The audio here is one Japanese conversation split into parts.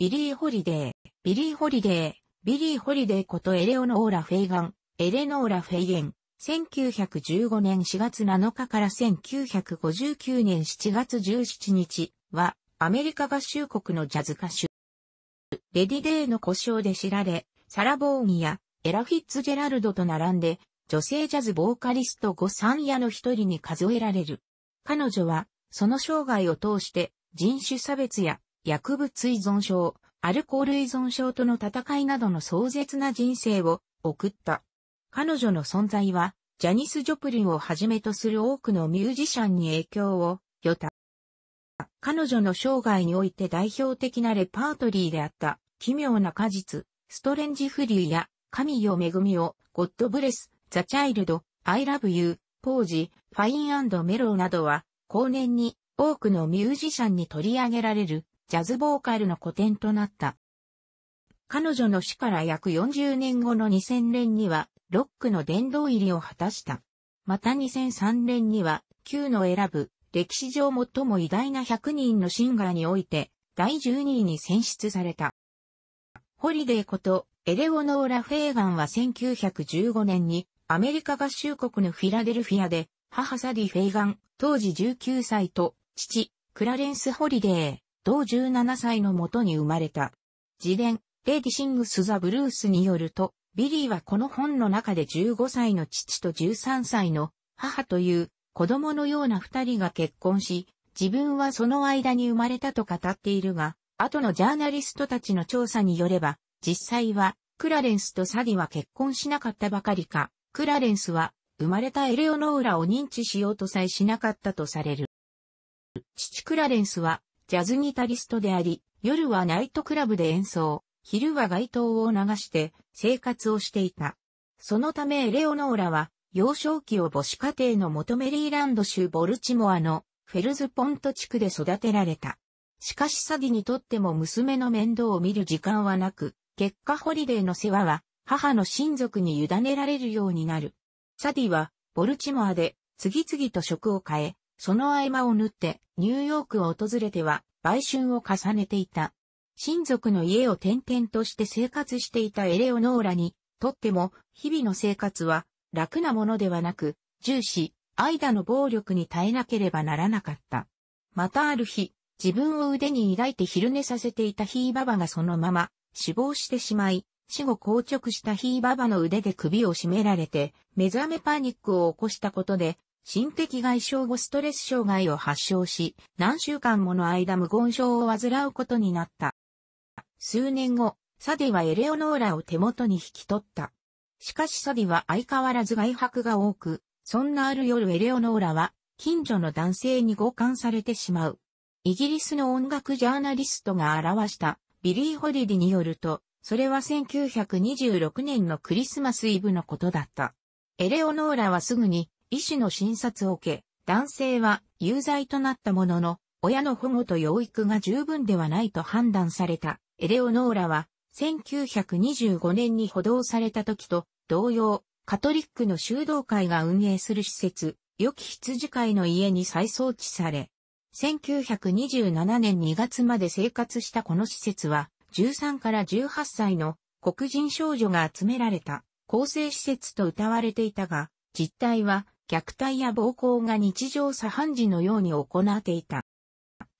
ビリー・ホリデー、ビリー・ホリデー、ビリー・ホリデーことエレオノーラ・フェイガン、エレノーラ・フェイゲン、1915年4月7日から1959年7月17日は、アメリカ合衆国のジャズ歌手。レディデーの故障で知られ、サラ・ボーギやエラ・フィッツジェラルドと並んで、女性ジャズボーカリスト5、3夜の一人に数えられる。彼女は、その生涯を通して、人種差別や薬物依存症、アルコール依存症との戦いなどの壮絶な人生を送った。彼女の存在は、ジャニス・ジョプリンをはじめとする多くのミュージシャンに影響を与た。彼女の生涯において代表的なレパートリーであった、奇妙な果実、ストレンジフリーや、神よ恵みを、ゴッドブレス、ザ・チャイルド、アイラブユー、ポージ、ファインメローなどは、後年に多くのミュージシャンに取り上げられるジャズボーカルの古典となった。彼女の死から約40年後の2000年には、ロックの殿堂入りを果たした。また2003年には、Q の選ぶ、歴史上最も偉大な100人のシンガーにおいて、第12位に選出された。ホリデーこと、エレオノーラ・フェーガンは1915年に、アメリカ合衆国のフィラデルフィアで、母サディ・フェーガン、当時19歳と、父、クラレンス・ホリデー、同17歳のもとに生まれた。自伝、レディシングス・ザ・ブルースによると、ビリーはこの本の中で15歳の父と13歳の母という子供のような二人が結婚し、自分はその間に生まれたと語っているが、後のジャーナリストたちの調査によれば、実際はクラレンスとサディは結婚しなかったばかりか、クラレンスは生まれたエレオノーラを認知しようとさえしなかったとされる。父クラレンスはジャズギタリストであり、夜はナイトクラブで演奏、昼は街灯を流して生活をしていた。そのためエレオノーラは、幼少期を母子家庭の元メリーランド州ボルチモアのフェルズポント地区で育てられた。しかしサディにとっても娘の面倒を見る時間はなく、結果ホリデーの世話は母の親族に委ねられるようになる。サディはボルチモアで次々と職を変え、その合間を縫ってニューヨークを訪れては売春を重ねていた。親族の家を転々として生活していたエレオノーラにとっても日々の生活は楽なものではなく、重視、間の暴力に耐えなければならなかった。またある日、自分を腕に抱いて昼寝させていたヒーババがそのまま死亡してしまい、死後硬直したヒーババの腕で首を絞められて、目覚めパニックを起こしたことで、心的外傷後ストレス障害を発症し、何週間もの間無言症を患うことになった。数年後、サディはエレオノーラを手元に引き取った。しかしサディは相変わらず外泊が多く、そんなある夜エレオノーラは近所の男性に強姦されてしまう。イギリスの音楽ジャーナリストが表したビリー・ホリディによると、それは1926年のクリスマスイブのことだった。エレオノーラはすぐに医師の診察を受け、男性は有罪となったものの、親の保護と養育が十分ではないと判断された。エレオノーラは、1925年に補導された時と同様、カトリックの修道会が運営する施設、良き羊会の家に再装置され、1927年2月まで生活したこの施設は、13から18歳の黒人少女が集められた構成施設と謳われていたが、実態は虐待や暴行が日常茶飯事のように行っていた。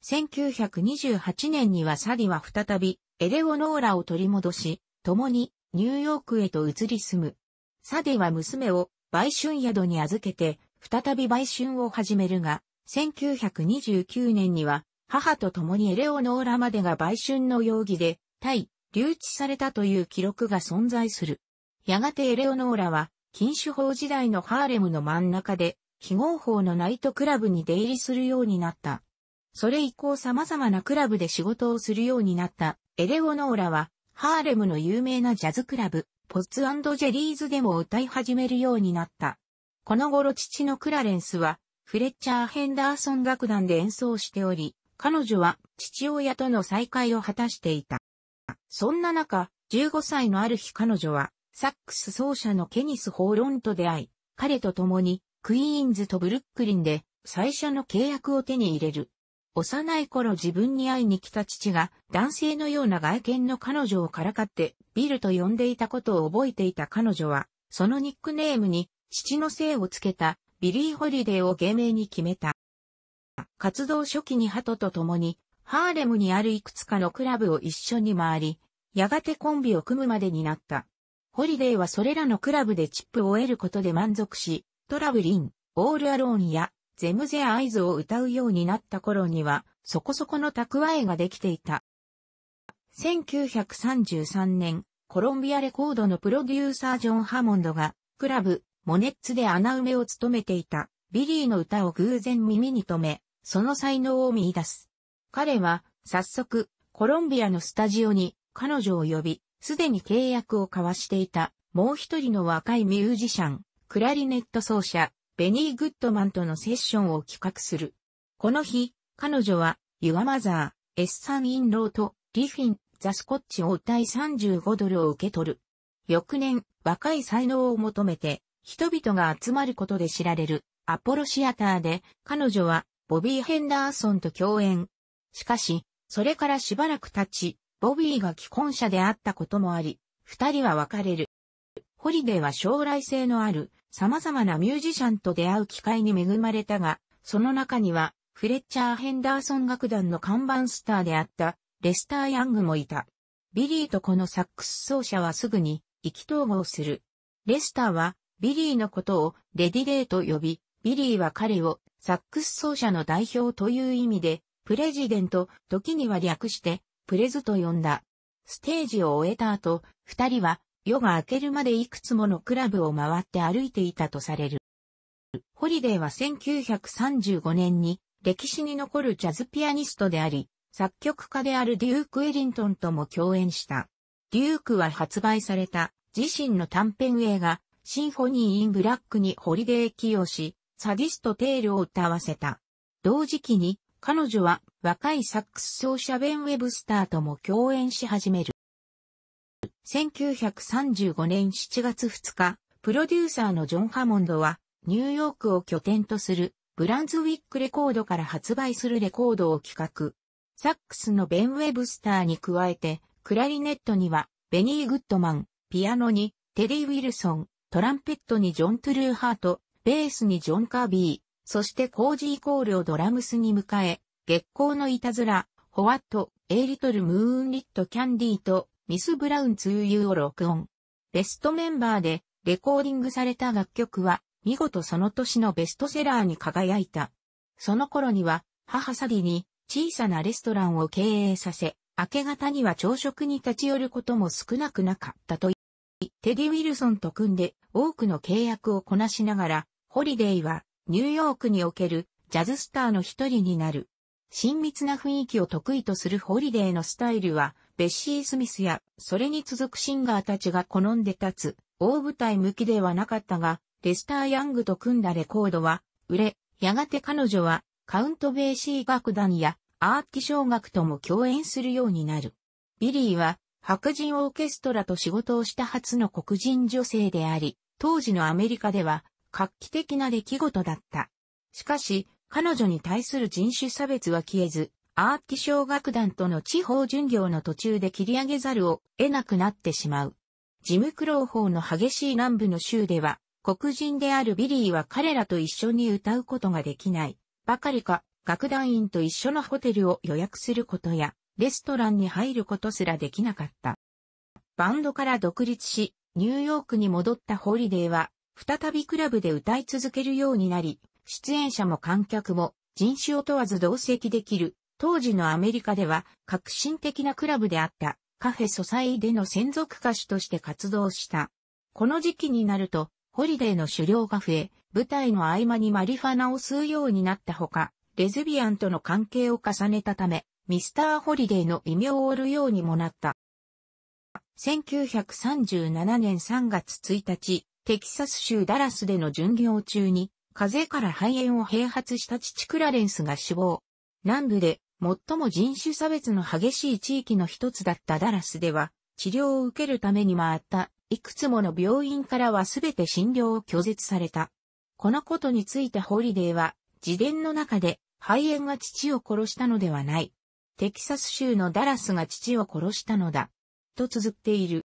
1928年にはサディは再びエレオノーラを取り戻し、共にニューヨークへと移り住む。サディは娘を売春宿に預けて、再び売春を始めるが、1929年には母と共にエレオノーラまでが売春の容疑で、対、留置されたという記録が存在する。やがてエレオノーラは禁酒法時代のハーレムの真ん中で、非合法のナイトクラブに出入りするようになった。それ以降様々なクラブで仕事をするようになったエレオノーラは、ハーレムの有名なジャズクラブ、ポッツジェリーズでも歌い始めるようになった。この頃父のクラレンスは、フレッチャー・ヘンダーソン楽団で演奏しており、彼女は父親との再会を果たしていた。そんな中、15歳のある日彼女は、サックス奏者のケニス・ホーロンと出会い、彼と共にクイーンズとブルックリンで最初の契約を手に入れる。幼い頃自分に会いに来た父が男性のような外見の彼女をからかってビルと呼んでいたことを覚えていた彼女は、そのニックネームに父の姓をつけたビリー・ホリデーを芸名に決めた。活動初期にハトと共にハーレムにあるいくつかのクラブを一緒に回り、やがてコンビを組むまでになった。ホリデーはそれらのクラブでチップを得ることで満足し、トラブリン、オールアローンやゼムゼアアイズを歌うようになった頃には、そこそこの蓄えができていた。1933年、コロンビアレコードのプロデューサージョン・ハモンドが、クラブ、モネッツで穴埋めを務めていた、ビリーの歌を偶然耳に留め、その才能を見出す。彼は、早速、コロンビアのスタジオに彼女を呼び、すでに契約を交わしていた、もう一人の若いミュージシャン、クラリネット奏者、ベニー・グッドマンとのセッションを企画する。この日、彼女は、ユアマザー、エッサン・イン・ローと、リフィン、ザ・スコッチを対35ドルを受け取る。翌年、若い才能を求めて、人々が集まることで知られる、アポロシアターで、彼女は、ボビー・ヘンダーソンと共演。しかし、それからしばらく経ち、ボビーが既婚者であったこともあり、二人は別れる。ホリデーは将来性のある様々なミュージシャンと出会う機会に恵まれたが、その中には、フレッチャー・ヘンダーソン楽団の看板スターであったレスター・ヤングもいた。ビリーとこのサックス奏者はすぐに意気投合する。レスターはビリーのことをレディレイと呼び、ビリーは彼をサックス奏者の代表という意味で、プレジデント、時には略してプレズと呼んだ。ステージを終えた後、二人は夜が明けるまでいくつものクラブを回って歩いていたとされる。ホリデーは1935年に歴史に残るジャズピアニストであり、作曲家であるデューク・エリントンとも共演した。デュークは発売された自身の短編映画、シンフォニー・イン・ブラックにホリデー起用し、サディスト・テールを歌わせた。同時期に彼女は若いサックス奏者ベン・ウェブスターとも共演し始める。1935年7月2日、プロデューサーのジョン・ハモンドは、ニューヨークを拠点とする、ブランズウィックレコードから発売するレコードを企画。サックスのベン・ウェブスターに加えて、クラリネットには、ベニー・グッドマン、ピアノに、テディ・ウィルソン、トランペットにジョン・トゥルーハート、ベースにジョン・カービー、そしてコージーコールをドラムスに迎え、月光のいたずら、ホワット、エイリトルムーンリットキャンディーとミス・ブラウンツー・ユーを録音。ベストメンバーでレコーディングされた楽曲は見事その年のベストセラーに輝いた。その頃には母サディに小さなレストランを経営させ、明け方には朝食に立ち寄ることも少なくなかったとテディ・ウィルソンと組んで多くの契約をこなしながら、ホリデイはニューヨークにおけるジャズスターの一人になる。親密な雰囲気を得意とするホリデーのスタイルは、ベッシー・スミスや、それに続くシンガーたちが好んで立つ、大舞台向きではなかったが、レスター・ヤングと組んだレコードは、売れ、やがて彼女は、カウント・ベーシー楽団や、アーティ小学とも共演するようになる。ビリーは、白人オーケストラと仕事をした初の黒人女性であり、当時のアメリカでは、画期的な出来事だった。しかし、彼女に対する人種差別は消えず、アーティ小楽団との地方巡業の途中で切り上げざるを得なくなってしまう。ジムクロー法の激しい南部の州では、黒人であるビリーは彼らと一緒に歌うことができない。ばかりか、楽団員と一緒のホテルを予約することや、レストランに入ることすらできなかった。バンドから独立し、ニューヨークに戻ったホリデーは、再びクラブで歌い続けるようになり、出演者も観客も人種を問わず同席できる、当時のアメリカでは革新的なクラブであったカフェソサイでの専属歌手として活動した。この時期になると、ホリデーの狩猟が増え、舞台の合間にマリファナを吸うようになったほか、レズビアンとの関係を重ねたため、ミスター・ホリデーの異名を折るようにもなった。1937年3月1日、テキサス州ダラスでの巡業中に、風邪から肺炎を併発した父クラレンスが死亡。南部で最も人種差別の激しい地域の一つだったダラスでは、治療を受けるために回った、いくつもの病院からはすべて診療を拒絶された。このことについてホリデーは、自伝の中で、肺炎が父を殺したのではない。テキサス州のダラスが父を殺したのだ。と綴っている。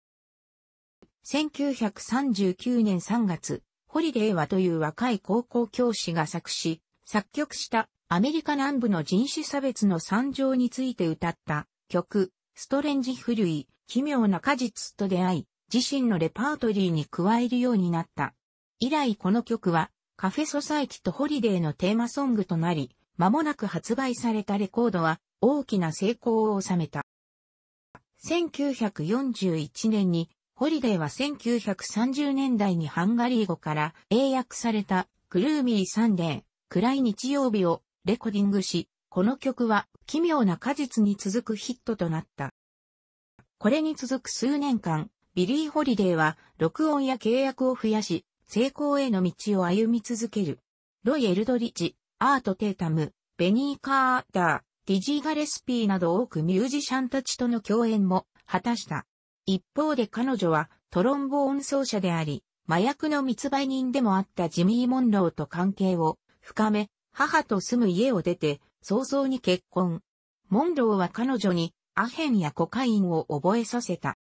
1939年3月、ホリデーはという若い高校教師が作詞、作曲したアメリカ南部の人種差別の惨状について歌った曲、ストレンジフルイ、奇妙な果実と出会い、自身のレパートリーに加えるようになった。以来この曲はカフェソサイティとホリデーのテーマソングとなり、間もなく発売されたレコードは大きな成功を収めた。1941年にホリデーは1930年代にハンガリー語から英訳されたクルーミーサンデー、暗い日曜日をレコーディングし、この曲は奇妙な果実に続くヒットとなった。これに続く数年間、ビリー・ホリデーは録音や契約を増やし、成功への道を歩み続ける。ロイ・エルドリッジ、アート・テータム、ベニー・カーダー、ディジー・ガレスピーなど多くミュージシャンたちとの共演も果たした。一方で彼女はトロンボーン奏者であり、麻薬の密売人でもあったジミー・モンローと関係を深め、母と住む家を出て早々に結婚。モンローは彼女にアヘンやコカインを覚えさせた。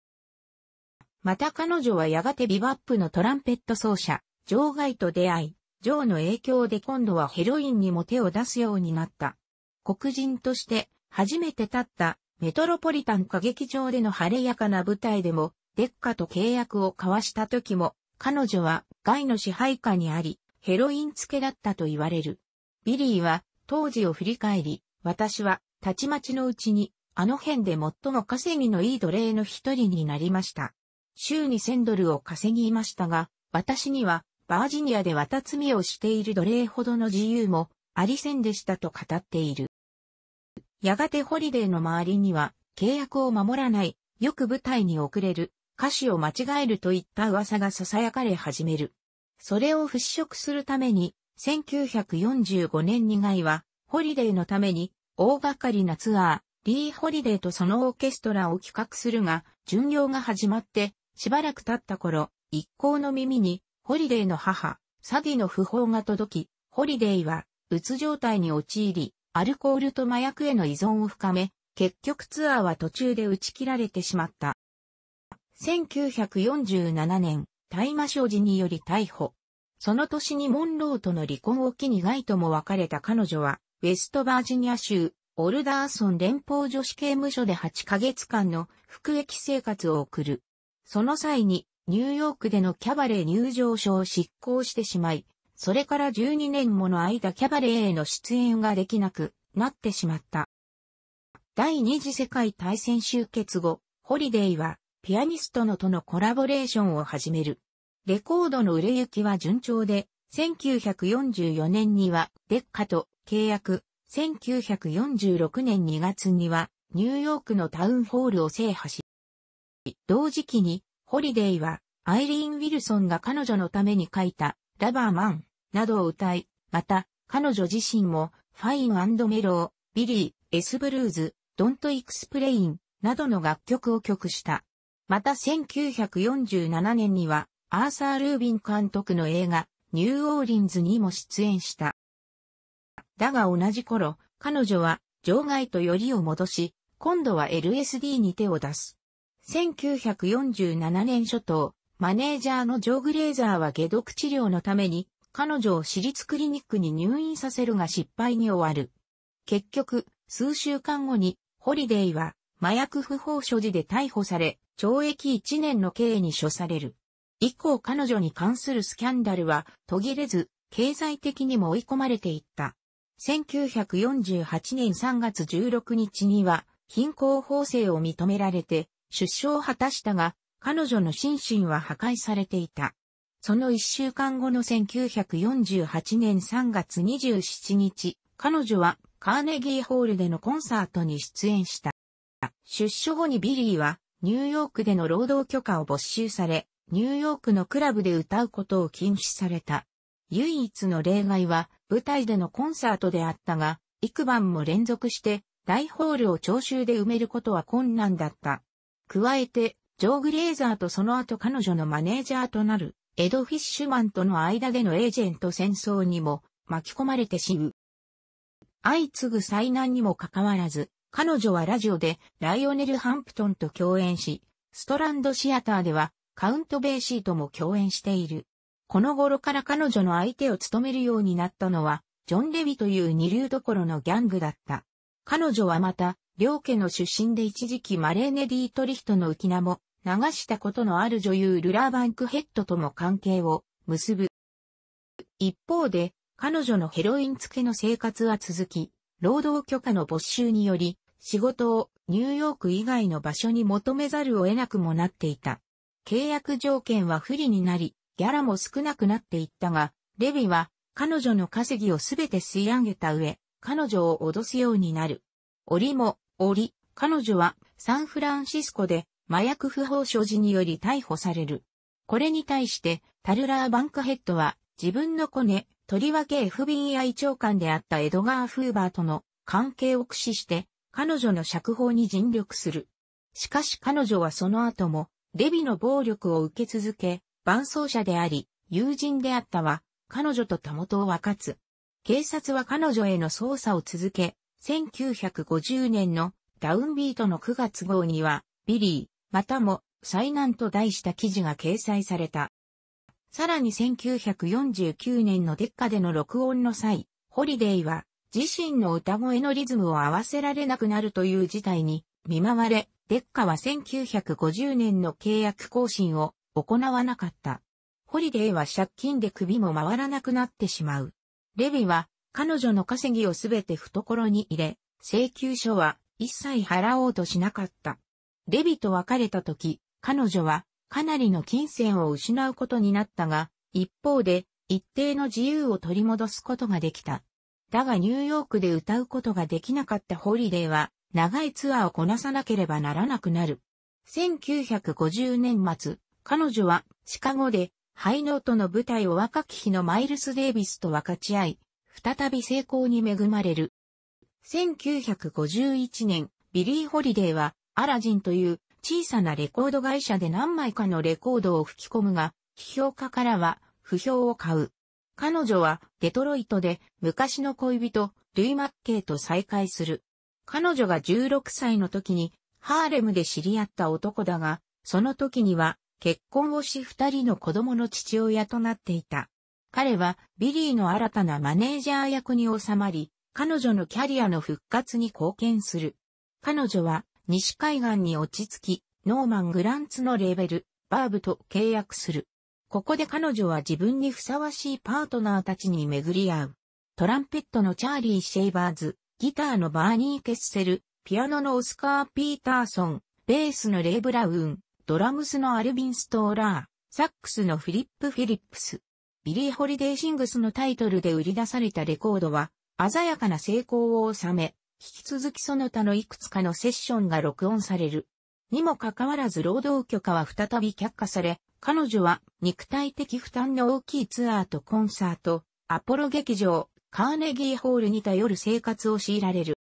また彼女はやがてビバップのトランペット奏者、ジョーガイと出会い、ジョーの影響で今度はヘロインにも手を出すようになった。黒人として初めて立ったメトロポリタン歌劇場での晴れやかな舞台でも、デッカと契約を交わした時も、彼女は外の支配下にあり、ヘロイン付けだったと言われる。ビリーは当時を振り返り、私はたちまちのうちにあの辺で最も稼ぎのいい奴隷の一人になりました。週に1000ドルを稼ぎましたが、私にはバージニアで綿罪みをしている奴隷ほどの自由もありせんでしたと語っている。やがてホリデーの周りには、契約を守らない、よく舞台に遅れる、歌詞を間違えるといった噂が囁かれ始める。それを払拭するために、1945年2回は、ホリデーのために、大掛かりなツアー、リー・ホリデーとそのオーケストラを企画するが、巡業が始まって、しばらく経った頃、一行の耳に、ホリデーの母、サディの訃報が届き、ホリデーは、うつ状態に陥り、アルコールと麻薬への依存を深め、結局ツアーは途中で打ち切られてしまった。1947年、大麻所持により逮捕。その年にモンローとの離婚を機にガイとも別れた彼女は、ウェストバージニア州、オルダーソン連邦女子刑務所で8ヶ月間の服役生活を送る。その際に、ニューヨークでのキャバレー入場書を執行してしまい、それから12年もの間キャバレーへの出演ができなくなってしまった。第二次世界大戦終結後、ホリデイはピアニストのとのコラボレーションを始める。レコードの売れ行きは順調で、1944年にはデッカと契約、1946年2月にはニューヨークのタウンホールを制覇し、同時期にホリデイはアイリーン・ウィルソンが彼女のために書いたラバーマンなどを歌い、また、彼女自身も、ファインメロー、ビリー、エスブルーズ、ドントイクスプレイン、などの楽曲を曲した。また1947年には、アーサー・ルービン監督の映画、ニューオーリンズにも出演した。だが同じ頃、彼女は、場外とよりを戻し、今度は LSD に手を出す。1947年初頭、マネージャーのジョー・グレーザーは下毒治療のために彼女を私立クリニックに入院させるが失敗に終わる。結局、数週間後に、ホリデイは、麻薬不法所持で逮捕され、懲役1年の刑に処される。以降彼女に関するスキャンダルは途切れず、経済的にも追い込まれていった。1948年3月16日には、貧困法制を認められて、出所を果たしたが、彼女の心身は破壊されていた。その一週間後の1948年3月27日、彼女はカーネギーホールでのコンサートに出演した。出所後にビリーはニューヨークでの労働許可を没収され、ニューヨークのクラブで歌うことを禁止された。唯一の例外は舞台でのコンサートであったが、幾晩も連続して大ホールを聴衆で埋めることは困難だった。加えて、ジョー・グレーザーとその後彼女のマネージャーとなるエド・フィッシュマンとの間でのエージェント戦争にも巻き込まれて死ぬ。相次ぐ災難にもかかわらず、彼女はラジオでライオネル・ハンプトンと共演し、ストランドシアターではカウント・ベーシーとも共演している。この頃から彼女の相手を務めるようになったのは、ジョン・レビという二流どころのギャングだった。彼女はまた、両家の出身で一時期マレーネ・ディートリヒトの浮き名も流したことのある女優ルラーバンクヘッドとも関係を結ぶ。一方で、彼女のヘロイン付けの生活は続き、労働許可の没収により、仕事をニューヨーク以外の場所に求めざるを得なくもなっていた。契約条件は不利になり、ギャラも少なくなっていったが、レビは彼女の稼ぎをすべて吸い上げた上、彼女を脅すようになる。折も、折、彼女はサンフランシスコで麻薬不法所持により逮捕される。これに対して、タルラー・バンクヘッドは、自分のコネ、とりわけ FBI 長官であったエドガー・フーバーとの関係を駆使して、彼女の釈放に尽力する。しかし彼女はその後も、レビの暴力を受け続け、伴走者であり、友人であったは、彼女と他元を分かつ。警察は彼女への捜査を続け、1950年のダウンビートの9月号には、ビリー、またも、災難と題した記事が掲載された。さらに1949年のデッカでの録音の際、ホリデイは自身の歌声のリズムを合わせられなくなるという事態に見舞われ、デッカは1950年の契約更新を行わなかった。ホリデイは借金で首も回らなくなってしまう。レビは彼女の稼ぎをすべて懐に入れ、請求書は一切払おうとしなかった。レビと別れた時、彼女はかなりの金銭を失うことになったが、一方で一定の自由を取り戻すことができた。だがニューヨークで歌うことができなかったホリデーは、長いツアーをこなさなければならなくなる。1950年末、彼女はシカゴでハイノートの舞台を若き日のマイルス・デイビスと分かち合い、再び成功に恵まれる。1951年、ビリー・ホリデーはアラジンという小さなレコード会社で何枚かのレコードを吹き込むが、批評家からは不評を買う。彼女はデトロイトで昔の恋人、ルイ・マッケイと再会する。彼女が16歳の時にハーレムで知り合った男だが、その時には結婚をし二人の子供の父親となっていた。彼はビリーの新たなマネージャー役に収まり、彼女のキャリアの復活に貢献する。彼女は西海岸に落ち着き、ノーマン・グランツのレーベル、バーブと契約する。ここで彼女は自分にふさわしいパートナーたちに巡り合う。トランペットのチャーリー・シェイバーズ、ギターのバーニー・ケッセル、ピアノのオスカー・ピーターソン、ベースのレイ・ブラウン、ドラムスのアルビン・ストーラー、サックスのフィリップ・フィリップス。ビリー・ホリデー・シングスのタイトルで売り出されたレコードは、鮮やかな成功を収め、引き続きその他のいくつかのセッションが録音される。にもかかわらず労働許可は再び却下され、彼女は肉体的負担の大きいツアーとコンサート、アポロ劇場、カーネギーホールに頼る生活を強いられる。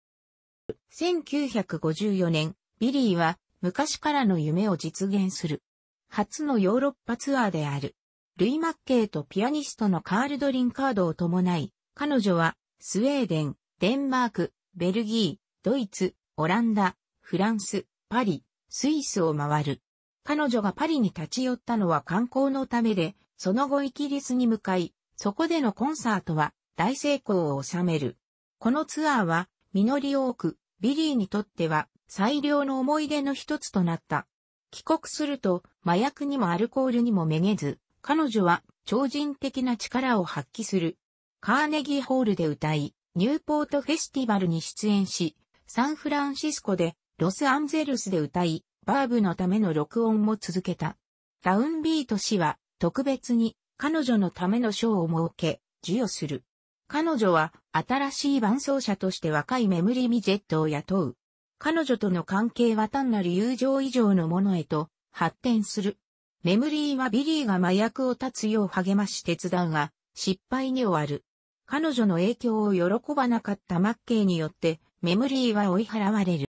1954年、ビリーは昔からの夢を実現する。初のヨーロッパツアーである。ルイ・マッケイとピアニストのカール・ドリンカードを伴い、彼女はスウェーデン、デンマーク、ベルギー、ドイツ、オランダ、フランス、パリ、スイスを回る。彼女がパリに立ち寄ったのは観光のためで、その後イギリスに向かい、そこでのコンサートは大成功を収める。このツアーは、実り多く、ビリーにとっては最良の思い出の一つとなった。帰国すると、麻薬にもアルコールにもめげず、彼女は超人的な力を発揮する。カーネギーホールで歌い、ニューポートフェスティバルに出演し、サンフランシスコで、ロスアンゼルスで歌い、バーブのための録音も続けた。ダウンビート氏は、特別に、彼女のための賞を設け、授与する。彼女は、新しい伴奏者として若いメムリ・ミジェットを雇う。彼女との関係は単なる友情以上のものへと、発展する。メムリーはビリーが麻薬を断つよう励まし手伝うが、失敗に終わる。彼女の影響を喜ばなかったマッケイによって、メムリーは追い払われる。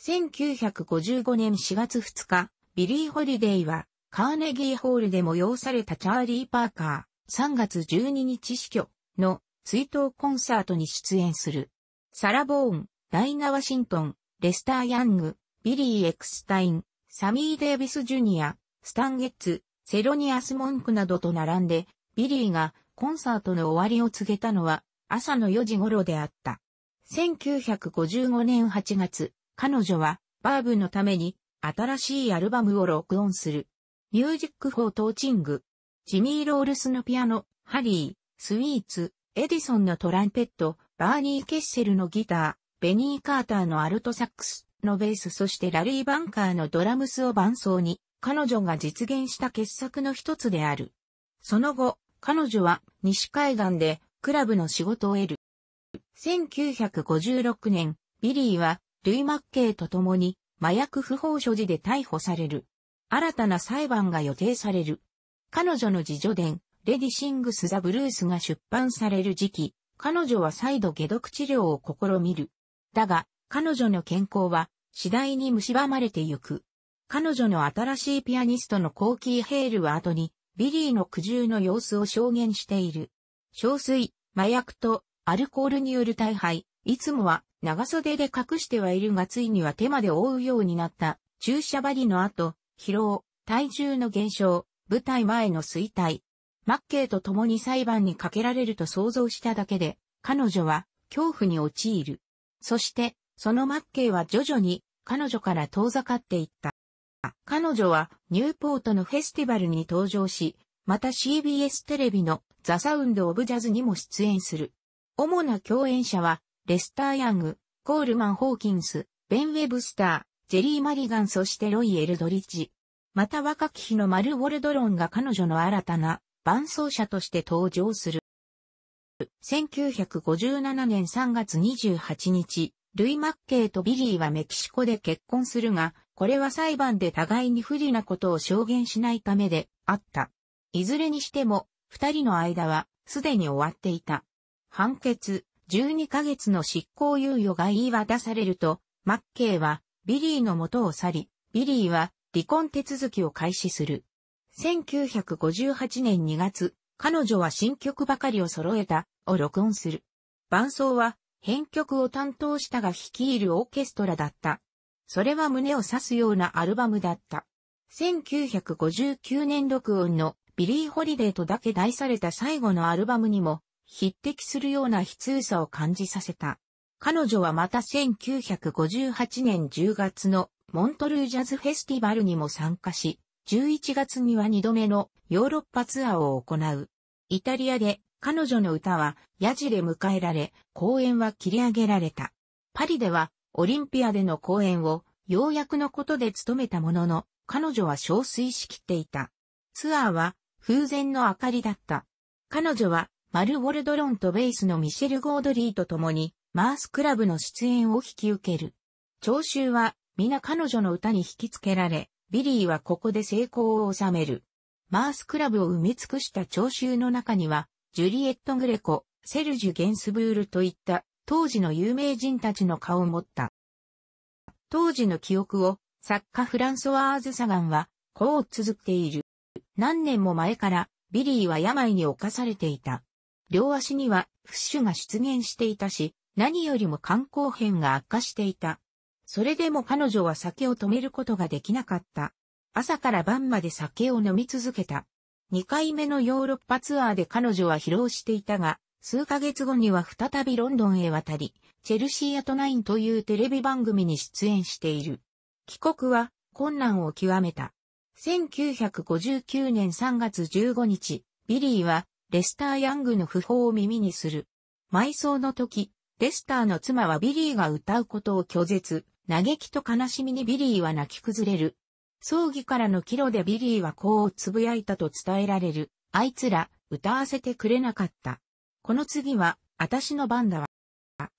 1955年4月2日、ビリー・ホリデイは、カーネギーホールで催されたチャーリー・パーカー、3月12日死去の追悼コンサートに出演する。サラ・ボーン、ダイナ・ワシントン、レスター・ヤング、ビリー・エクスタイン、サミー・デイビス・ジュニア、スタン・ゲッツ、セロニアス・モンクなどと並んで、ビリーがコンサートの終わりを告げたのは朝の4時頃であった。1955年8月、彼女はバーブのために新しいアルバムを録音する。ミュージック・フォー・トーチング。ジミー・ロールスのピアノ、ハリー、スウィーツ、エディソンのトランペット、バーニー・ケッセルのギター、ベニー・カーターのアルトサックスのベースそしてラリー・バンカーのドラムスを伴奏に、彼女が実現した傑作の一つである。その後、彼女は西海岸でクラブの仕事を得る。1956年、ビリーはルイ・マッケイと共に麻薬不法所持で逮捕される。新たな裁判が予定される。彼女の自助伝、レディシングス・ザ・ブルースが出版される時期、彼女は再度下毒治療を試みる。だが、彼女の健康は次第に蝕まれてゆく。彼女の新しいピアニストのコーキー・ヘールは後にビリーの苦渋の様子を証言している。憔水、麻薬とアルコールによる大敗、いつもは長袖で隠してはいるがついには手まで覆うようになった注射針の後、疲労、体重の減少、舞台前の衰退。マッケイと共に裁判にかけられると想像しただけで、彼女は恐怖に陥る。そして、そのマッケイは徐々に彼女から遠ざかっていった。彼女はニューポートのフェスティバルに登場し、また CBS テレビのザ・サウンド・オブ・ジャズにも出演する。主な共演者は、レスター・ヤング、コールマン・ホーキンス、ベン・ウェブスター、ジェリー・マリガンそしてロイ・エルドリッジ。また若き日のマル・ウォルドロンが彼女の新たな伴奏者として登場する。1957年3月28日、ルイ・マッケイとビリーはメキシコで結婚するが、これは裁判で互いに不利なことを証言しないためであった。いずれにしても、二人の間はすでに終わっていた。判決、12ヶ月の執行猶予が言い渡されると、マッケイはビリーの元を去り、ビリーは離婚手続きを開始する。1958年2月、彼女は新曲ばかりを揃えたを録音する。伴奏は編曲を担当したが率いるオーケストラだった。それは胸を刺すようなアルバムだった。1959年録音のビリー・ホリデーとだけ題された最後のアルバムにも匹敵するような悲痛さを感じさせた。彼女はまた1958年10月のモントルージャズフェスティバルにも参加し、11月には2度目のヨーロッパツアーを行う。イタリアで彼女の歌はヤジで迎えられ、公演は切り上げられた。パリではオリンピアでの講演を、ようやくのことで務めたものの、彼女は憔悴しきっていた。ツアーは、風前の明かりだった。彼女は、マル・ウォルドロンとベースのミシェル・ゴードリーと共に、マースクラブの出演を引き受ける。聴衆は、皆彼女の歌に引きつけられ、ビリーはここで成功を収める。マースクラブを埋め尽くした聴衆の中には、ジュリエット・グレコ、セルジュ・ゲンスブールといった当時の有名人たちの顔を持った。当時の記憶を作家フランソワーズ・サガンはこう続けている。何年も前からビリーは病に侵されていた。両足にはフッシュが出現していたし、何よりも肝硬変が悪化していた。それでも彼女は酒を止めることができなかった。朝から晩まで酒を飲み続けた。二回目のヨーロッパツアーで彼女は疲労していたが、数ヶ月後には再びロンドンへ渡り、チェルシーアトナインというテレビ番組に出演している。帰国は困難を極めた。1959年3月15日、ビリーはレスター・ヤングの訃報を耳にする。埋葬の時、レスターの妻はビリーが歌うことを拒絶、嘆きと悲しみにビリーは泣き崩れる。葬儀からの帰路でビリーはこうつぶやいたと伝えられる。あいつら、歌わせてくれなかった。この次は、私の番だわ。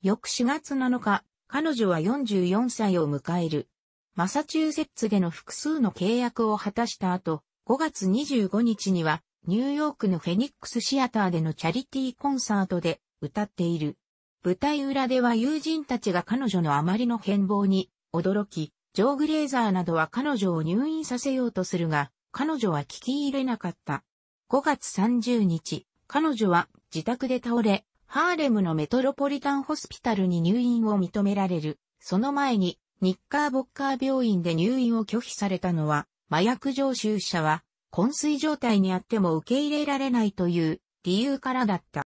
翌4月7日、彼女は44歳を迎える。マサチューセッツでの複数の契約を果たした後、5月25日には、ニューヨークのフェニックスシアターでのチャリティーコンサートで歌っている。舞台裏では友人たちが彼女のあまりの変貌に驚き、ジョー・グレーザーなどは彼女を入院させようとするが、彼女は聞き入れなかった。5月30日、彼女は自宅で倒れ、ハーレムのメトロポリタンホスピタルに入院を認められる。その前に、ニッカーボッカー病院で入院を拒否されたのは、麻薬常習者は、昏睡状態にあっても受け入れられないという理由からだった。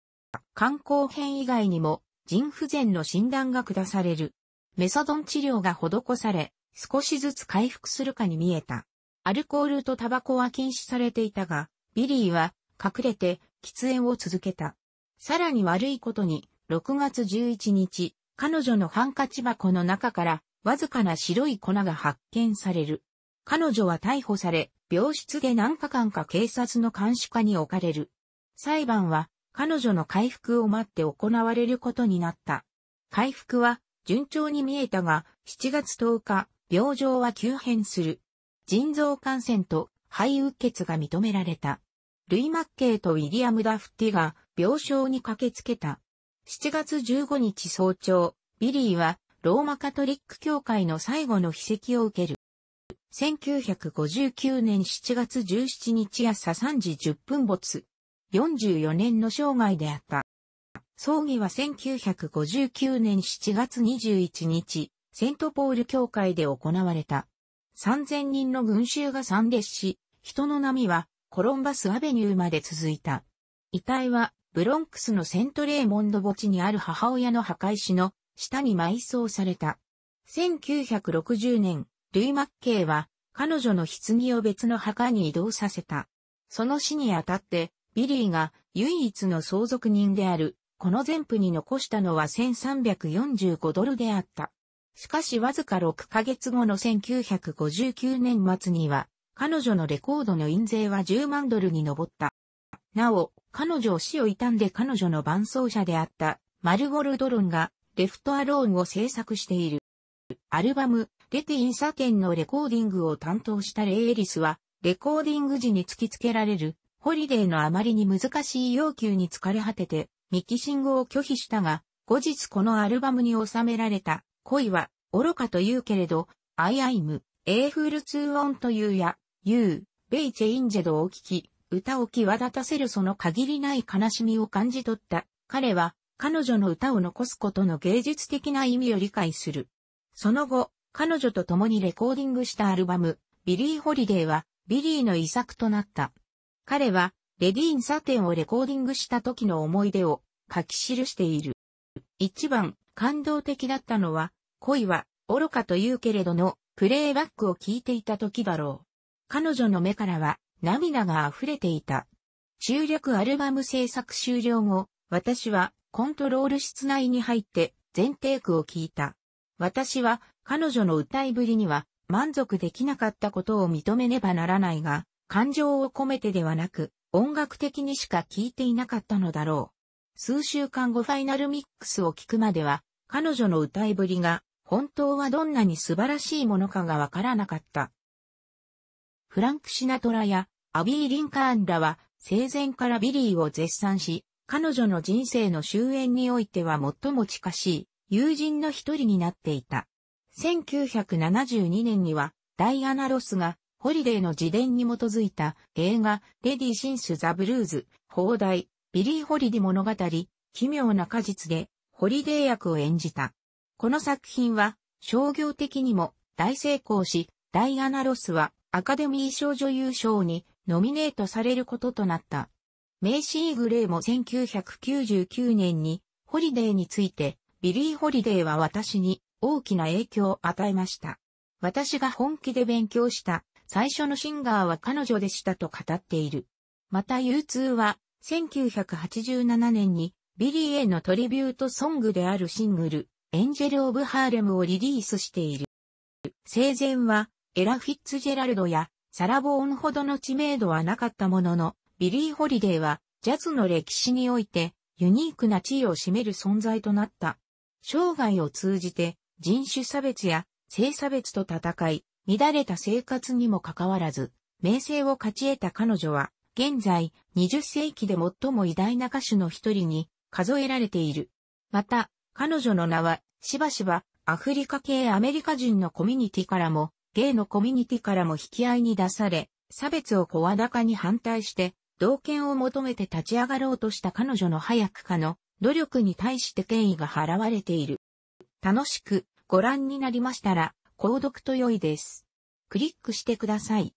肝硬変以外にも、腎不全の診断が下される。メソドン治療が施され、少しずつ回復するかに見えた。アルコールとタバコは禁止されていたが、ビリーは隠れて喫煙を続けた。さらに悪いことに、6月11日、彼女のハンカチ箱の中から、わずかな白い粉が発見される。彼女は逮捕され、病室で何日間か警察の監視下に置かれる。裁判は、彼女の回復を待って行われることになった。回復は、順調に見えたが、7月10日、病状は急変する。腎臓感染と肺うっ血が認められた。ルイ・マッケイとウィリアム・ダフティが病床に駆けつけた。7月15日早朝、ビリーはローマカトリック教会の最後の秘跡を受ける。1959年7月17日朝3時10分没。44年の生涯であった。葬儀は1959年7月21日、セントポール教会で行われた。3000人の群衆が参列し、人の波はコロンバスアベニューまで続いた。遺体は、ブロンクスのセントレーモンド墓地にある母親の墓石の下に埋葬された。1960年、ルイ・マッケイは、彼女の棺を別の墓に移動させた。その死にあたって、ビリーが唯一の相続人である、この全部に残したのは1345ドルであった。しかしわずか6ヶ月後の1959年末には、彼女のレコードの印税は10万ドルに上った。なお、彼女を死を悼んで彼女の伴奏者であったマルゴルドロンがレフトアローンを制作している。アルバム、レティンサテンのレコーディングを担当したレイエリスは、レコーディング時に突きつけられる、ホリデーのあまりに難しい要求に疲れ果てて、ミキシングを拒否したが、後日このアルバムに収められた、恋は、愚かと言うけれど、I am, a fool to オンというや、You, ベイチェインジェドを聴き、歌を際立たせるその限りない悲しみを感じ取った。彼は、彼女の歌を残すことの芸術的な意味を理解する。その後、彼女と共にレコーディングしたアルバム、ビリー・ホリデーは、ビリーの遺作となった。彼は、レディーン・サテンをレコーディングした時の思い出を書き記している。一番感動的だったのは、恋は愚かと言うけれどのプレイバックを聞いていた時だろう。彼女の目からは涙が溢れていた。中略アルバム制作終了後、私はコントロール室内に入って全テイクを聞いた。私は彼女の歌いぶりには満足できなかったことを認めねばならないが、感情を込めてではなく、音楽的にしか聞いていなかったのだろう。数週間後ファイナルミックスを聞くまでは、彼女の歌いぶりが本当はどんなに素晴らしいものかがわからなかった。フランク・シナトラやアビー・リンカーンらは生前からビリーを絶賛し、彼女の人生の終焉においては最も近しい友人の一人になっていた。1972年にはダイアナ・ロスがホリデーの自伝に基づいた映画レディ・シンス・ザ・ブルーズ、放題、ビリー・ホリディ物語、奇妙な果実でホリデー役を演じた。この作品は商業的にも大成功し、ダイアナ・ロスはアカデミー賞女優賞にノミネートされることとなった。メイシー・グレイも1999年にホリデーについて、ビリー・ホリデーは私に大きな影響を与えました。私が本気で勉強した最初のシンガーは彼女でしたと語っている。また U2 は1987年にビリーへのトリビュートソングであるシングルエンジェル・オブ・ハーレムをリリースしている。生前はエラ・フィッツジェラルドやサラ・ボーンほどの知名度はなかったものの、ビリー・ホリデーはジャズの歴史においてユニークな地位を占める存在となった。生涯を通じて人種差別や性差別と戦い、乱れた生活にもかかわらず、名声を勝ち得た彼女は、現在20世紀で最も偉大な歌手の一人に数えられている。また、彼女の名はしばしばアフリカ系アメリカ人のコミュニティからもゲイのコミュニティからも引き合いに出され、差別を声高に反対して、同権を求めて立ち上がろうとした彼女の早くかの努力に対して敬意が払われている。楽しくご覧になりましたら、購読と良いです。クリックしてください。